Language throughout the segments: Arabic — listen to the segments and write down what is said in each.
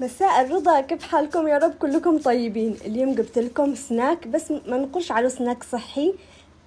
مساء الرضا كيف حالكم يا رب كلكم طيبين اليوم جبت لكم سناك بس ما نقولش على سناك صحي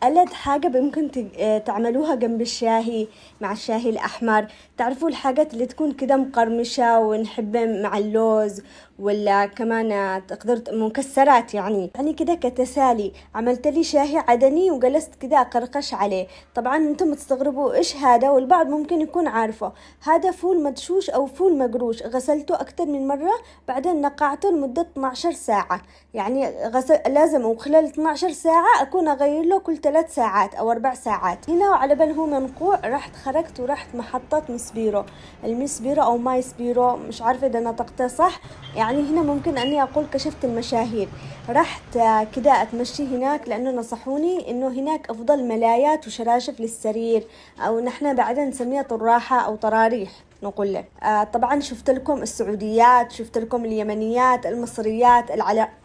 ألد حاجة ممكن آه، تعملوها جنب الشاهي مع الشاهي الأحمر تعرفوا الحاجات اللي تكون كده مقرمشة ونحبها مع اللوز ولا كمان تقدر مكسرات يعني يعني كده كتسالي عملت لي شاهي عدني وجلست كده أقرقش عليه طبعا انتم تستغربوا ايش هذا والبعض ممكن يكون عارفه هذا فول مدشوش أو فول مقروش غسلته أكثر من مرة بعدين نقعته لمدة 12 ساعة يعني غسل لازم وخلال 12 ساعة أكون أغير له كل 3 ساعات أو 4 ساعات هنا وعلى بال هو منقوع رحت خرجت ورحت محطة مسبيرو المسبيرو أو ماي سبيرو مش عارفة إذا نطقته صح يعني يعني هنا ممكن أني أقول كشفت المشاهير رحت آه، كده أتمشي هناك لأنه نصحوني أنه هناك أفضل ملايات وشراشف للسرير أو نحن بعدين نسميها طراحة أو طراريح نقول له آه، طبعا شفت لكم السعوديات شفت لكم اليمنيات المصريات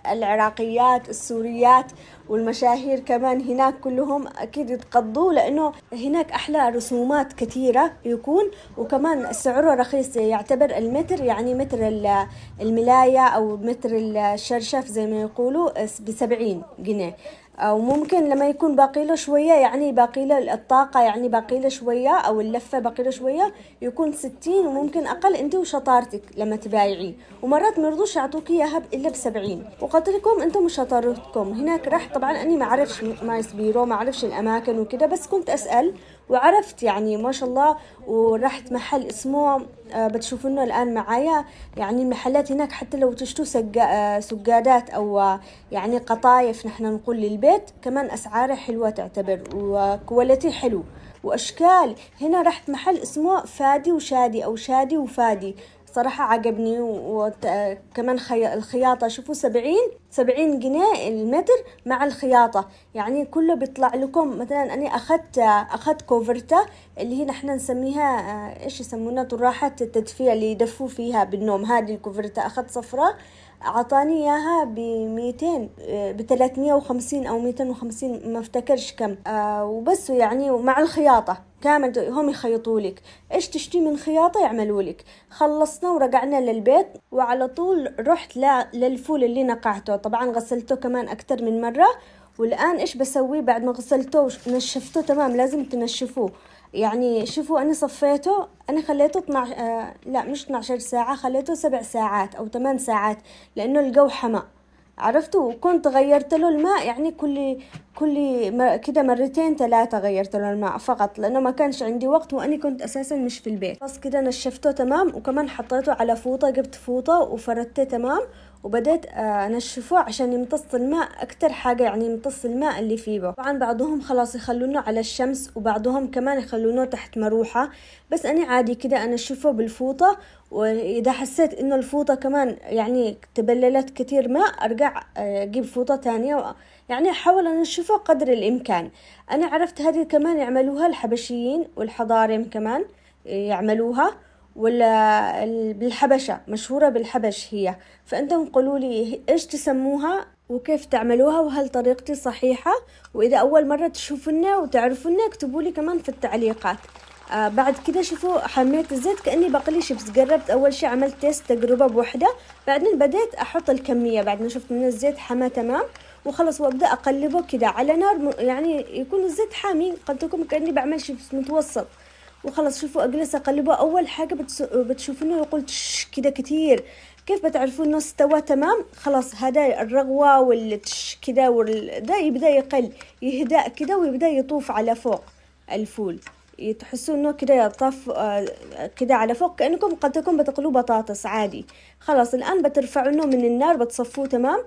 العراقيات السوريات والمشاهير كمان هناك كلهم أكيد يتقضوا لأنه هناك أحلى رسومات كثيرة يكون وكمان سعره رخيص يعتبر المتر يعني متر الملاية أو متر الشرشف زي ما يقولوا ب 70 جنيه او ممكن لما يكون باقي له شويه يعني باقي له الطاقه يعني باقي له شويه او اللفه باقي له شويه يكون 60 وممكن اقل انت وشطارتك لما تبايعي ومرات ما يرضوش يعطوك اياها الا ب 70 وقلت لكم انتم وشطارتكم هناك راح طبعا اني ما اعرفش ما بيرو ما اعرفش الاماكن وكذا بس كنت اسال وعرفت يعني ما شاء الله ورحت محل اسمه آه، بتشوفونه الآن معايا يعني المحلات هناك حتى لو تشتوا آه، سجادات أو آه، يعني قطايف نحن نقول للبيت البيت كمان أسعاره حلوة تعتبر وكواليتي حلو وأشكال هنا رحت محل اسمه فادي وشادي أو شادي وفادي صراحة عجبني وكمان خي... الخياطة شوفوا سبعين سبعين جنيه المتر مع الخياطة يعني كله بيطلع لكم مثلا أنا أخذت أخذت كوفرتا اللي هي نحن نسميها آه، إيش يسمونها طراحة التدفئة اللي يدفوا فيها بالنوم هذه الكوفرتا أخذت صفراء أعطاني إياها بميتين بثلاثمية وخمسين أو ميتين وخمسين ما افتكرش كم آه، وبس يعني مع الخياطة كامل هم يخيطوا لك ايش تشتي من خياطة يعملوا لك خلصنا ورجعنا للبيت وعلى طول رحت للفول اللي نقعته طبعا غسلته كمان أكثر من مرة والآن ايش بسويه بعد ما غسلته ونشفته تمام لازم تنشفوه يعني شوفوا أنا صفيته أنا خليته 12 آه لا مش 12 ساعة خليته سبع ساعات أو ثمان ساعات لأنه الجو حمى عرفتوا وكنت غيرت له الماء يعني كل كل كده مرتين ثلاثة غيرت له الماء فقط لأنه ما كانش عندي وقت وأني كنت أساسا مش في البيت بس كده نشفته تمام وكمان حطيته على فوطة جبت فوطة وفردته تمام وبدأت آه، أنشفه عشان يمتص الماء أكتر حاجة يعني يمتص الماء اللي فيه طبعا بعضهم خلاص يخلونه على الشمس وبعضهم كمان يخلونه تحت مروحة بس أنا عادي كده أنشفه بالفوطة واذا حسيت انه الفوطه كمان يعني تبللت كتير ماء ارجع آه، اجيب فوطه تانية يعني احاول انشفه قدر الامكان انا عرفت هذه كمان يعملوها الحبشيين والحضارم كمان يعملوها ولا بالحبشة مشهورة بالحبش هي فأنتم قولوا لي إيش تسموها وكيف تعملوها وهل طريقتي صحيحة وإذا أول مرة تشوفونا وتعرفونا اكتبوا لي كمان في التعليقات آه، بعد كده شوفوا حميت الزيت كأني بقلي شيبس قربت أول شي عملت تيست تجربة بوحدة بعدين بديت أحط الكمية بعد ما شفت ان الزيت حما تمام وخلص وأبدأ أقلبه كده على نار يعني يكون الزيت حامي قلت لكم كأني بعمل شيبس متوسط وخلص شوفوا أجلس أقلبه أول حاجة بتشوفونه يقول كده كثير كيف بتعرفون انه استوى تمام خلاص هذا الرغوة والتش كده وال... ده يبدأ يقل يهدأ كده ويبدأ يطوف على فوق الفول تحسون انه كده طف آه، كده على فوق كانكم قد تكون بتقلوه بطاطس عادي خلاص الان بترفعونه من النار بتصفوه تمام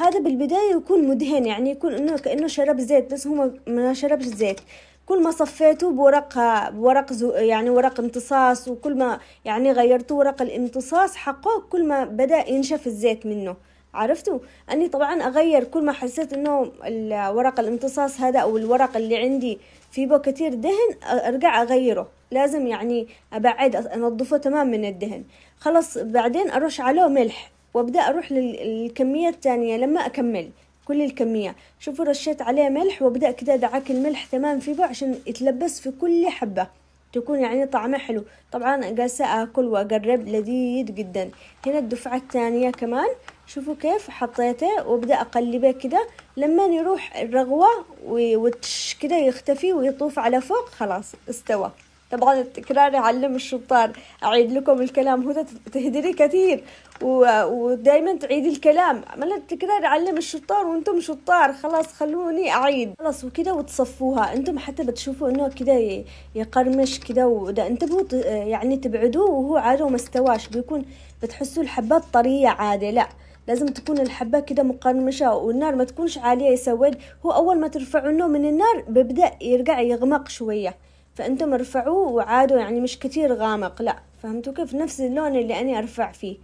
هذا بالبدايه يكون مدهن يعني يكون انه كانه شرب زيت بس هو ما شربش زيت كل ما صفيته بورقها بورق زو يعني ورق امتصاص وكل ما يعني غيرته ورق الامتصاص حقه كل ما بدا ينشف الزيت منه عرفتوا اني طبعا اغير كل ما حسيت انه الورق الامتصاص هذا او الورق اللي عندي في بو كتير دهن ارجع اغيره لازم يعني ابعد انظفه تمام من الدهن خلاص بعدين ارش عليه ملح وابدا اروح للكميه الثانيه لما اكمل كل الكمية شوفوا رشيت عليه ملح وابدأ كده ادعك الملح تمام في بو عشان يتلبس في كل حبة تكون يعني طعمه حلو طبعا قاسة اكل واقرب لذيذ جدا هنا الدفعة الثانية كمان شوفوا كيف حطيته وابدأ اقلبه كده لما يروح الرغوة وتش كده يختفي ويطوف على فوق خلاص استوى طبعا التكرار يعلم الشطار اعيد لكم الكلام هدى تهدري كثير ودائما تعيدي الكلام عمل التكرار يعلم الشطار وانتم شطار خلاص خلوني اعيد خلاص وكده وتصفوها انتم حتى بتشوفوا انه كده يقرمش كده وده انتبهوا يعني تبعدوه وهو عاده ما استواش بيكون بتحسوا الحبات طريه عادي لا لازم تكون الحبة كده مقرمشة والنار ما تكونش عالية يسود هو أول ما ترفعوا النوم من النار ببدأ يرجع يغمق شوية فأنتم ارفعوه وعادوا يعني مش كتير غامق لا فهمتوا كيف نفس اللون اللي أنا أرفع فيه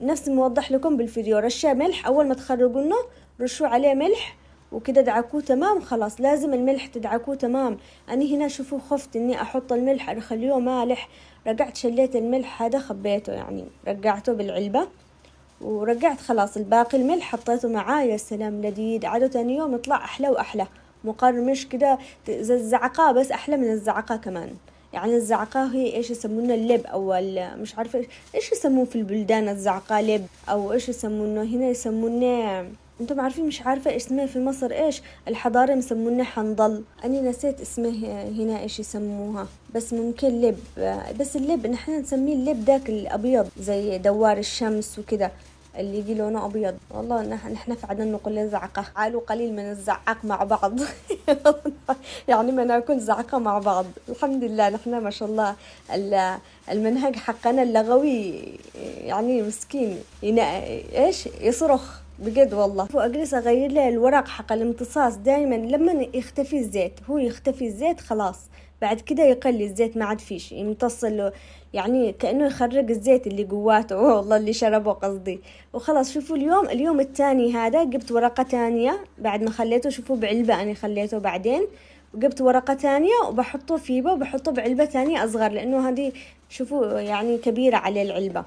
نفس موضح لكم بالفيديو رشاه ملح أول ما تخرجوا النوم رشوا عليه ملح وكده دعكوه تمام خلاص لازم الملح تدعكوه تمام أنا هنا شوفوا خفت إني أحط الملح أخليه مالح رجعت شليت الملح هذا خبيته يعني رجعته بالعلبة ورجعت خلاص الباقي الملح حطيته معاه يا سلام لذيذ عاد تاني يوم يطلع أحلى وأحلى مقرمش كده زي الزعقاء بس أحلى من الزعقاء كمان يعني الزعقاء هي ايش يسمونه اللب او مش عارفه ايش يسمون في البلدان الزعقاء لب او ايش يسمونه هنا يسمونه انتم عارفين مش عارفة اسمها في مصر ايش الحضارة مسمونه حنضل انا نسيت اسمه هنا ايش يسموها بس ممكن لب بس اللب نحن نسميه اللب داك الابيض زي دوار الشمس وكده اللي يجي لونه ابيض والله نحن في عدن نقول زعقه عالوا قليل من الزعق مع بعض يعني ما ناكل زعقه مع بعض الحمد لله نحن ما شاء الله المنهج حقنا اللغوي يعني مسكين ايش يصرخ بجد والله اجلس اغير له الورق حق الامتصاص دايما لما يختفي الزيت هو يختفي الزيت خلاص بعد كده يقل الزيت ما عاد فيش يمتص له يعني كأنه يخرج الزيت اللي جواته والله اللي شربه قصدي وخلاص شوفوا اليوم اليوم التاني هذا جبت ورقة تانية بعد ما خليته شوفوا بعلبة أنا خليته بعدين وجبت ورقة تانية وبحطه فيبة وبحطه بعلبة تانية أصغر لأنه هذه شوفوا يعني كبيرة على العلبة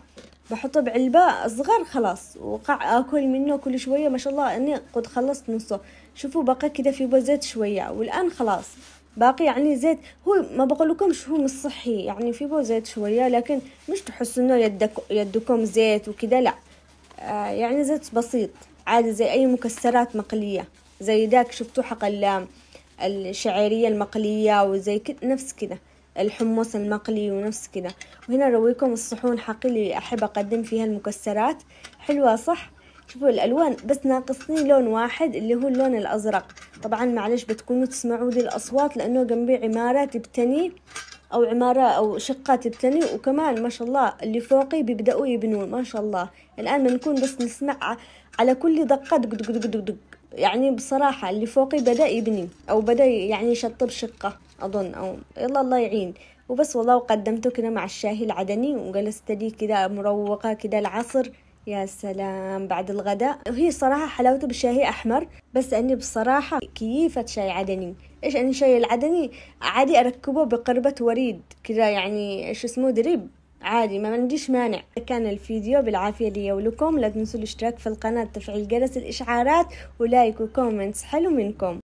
بحطه بعلبة صغر خلاص وقع أكل منه كل شوية ما شاء الله أني قد خلصت نصه شوفوا بقى كده في بزيت شوية والآن خلاص باقي يعني زيت هو ما بقول لكمش هو مش صحي يعني في زيت شويه لكن مش تحسوا انه يدك يدكم زيت وكده لا آه يعني زيت بسيط عادي زي اي مكسرات مقليه زي داك شفتوا حق الشعيريه المقليه وزي كده نفس كده الحمص المقلي ونفس كذا وهنا رويكم الصحون حقي اللي أحب أقدم فيها المكسرات حلوة صح؟ شوفوا الألوان بس ناقصني لون واحد اللي هو اللون الأزرق طبعا معلش بتكونوا تسمعوا لي الأصوات لأنه جنبي عمارة تبتني أو عمارة أو شقة تبتني وكمان ما شاء الله اللي فوقي بيبدأوا يبنون ما شاء الله الآن بنكون بس نسمع على كل دقة دق دق دق, دق. يعني بصراحة اللي فوقي بدأ يبني أو بدأ يعني يشطب شقة أظن أو يلا الله يعين وبس والله وقدمته كده مع الشاهي العدني وجلست لي كده مروقة كده العصر يا سلام بعد الغداء وهي صراحة حلاوته بالشاهي أحمر بس أني بصراحة كيفة شاي عدني إيش أني شاي العدني عادي أركبه بقربة وريد كذا يعني إيش اسمه دريب عادي ما عنديش مانع كان الفيديو بالعافية لي ولكم لا تنسوا الاشتراك في القناة تفعيل جرس الإشعارات ولايك وكومنتس حلو منكم